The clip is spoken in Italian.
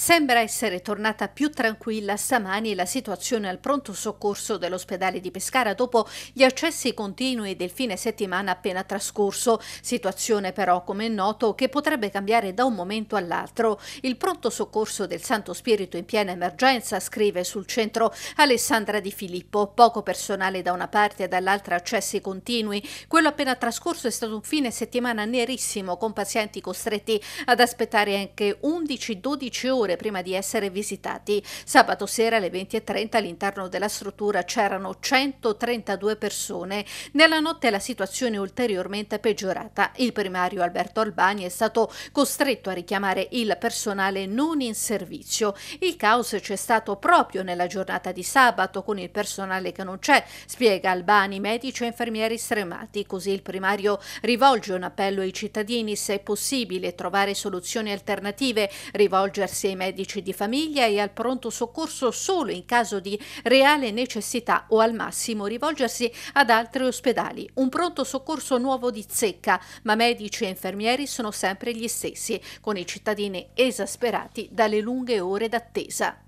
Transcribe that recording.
Sembra essere tornata più tranquilla stamani la situazione al pronto soccorso dell'ospedale di Pescara dopo gli accessi continui del fine settimana appena trascorso, situazione però come è noto che potrebbe cambiare da un momento all'altro. Il pronto soccorso del Santo Spirito in piena emergenza scrive sul centro Alessandra Di Filippo, poco personale da una parte e dall'altra accessi continui. Quello appena trascorso è stato un fine settimana nerissimo con pazienti costretti ad aspettare anche 11-12 ore ore prima di essere visitati. Sabato sera alle 20.30 all'interno della struttura c'erano 132 persone. Nella notte la situazione è ulteriormente peggiorata. Il primario Alberto Albani è stato costretto a richiamare il personale non in servizio. Il caos c'è stato proprio nella giornata di sabato con il personale che non c'è, spiega Albani, medici e infermieri stremati. Così il primario rivolge un appello ai cittadini se è possibile trovare soluzioni alternative, rivolgersi ai medici di famiglia e al pronto soccorso solo in caso di reale necessità o al massimo rivolgersi ad altri ospedali. Un pronto soccorso nuovo di zecca, ma medici e infermieri sono sempre gli stessi, con i cittadini esasperati dalle lunghe ore d'attesa.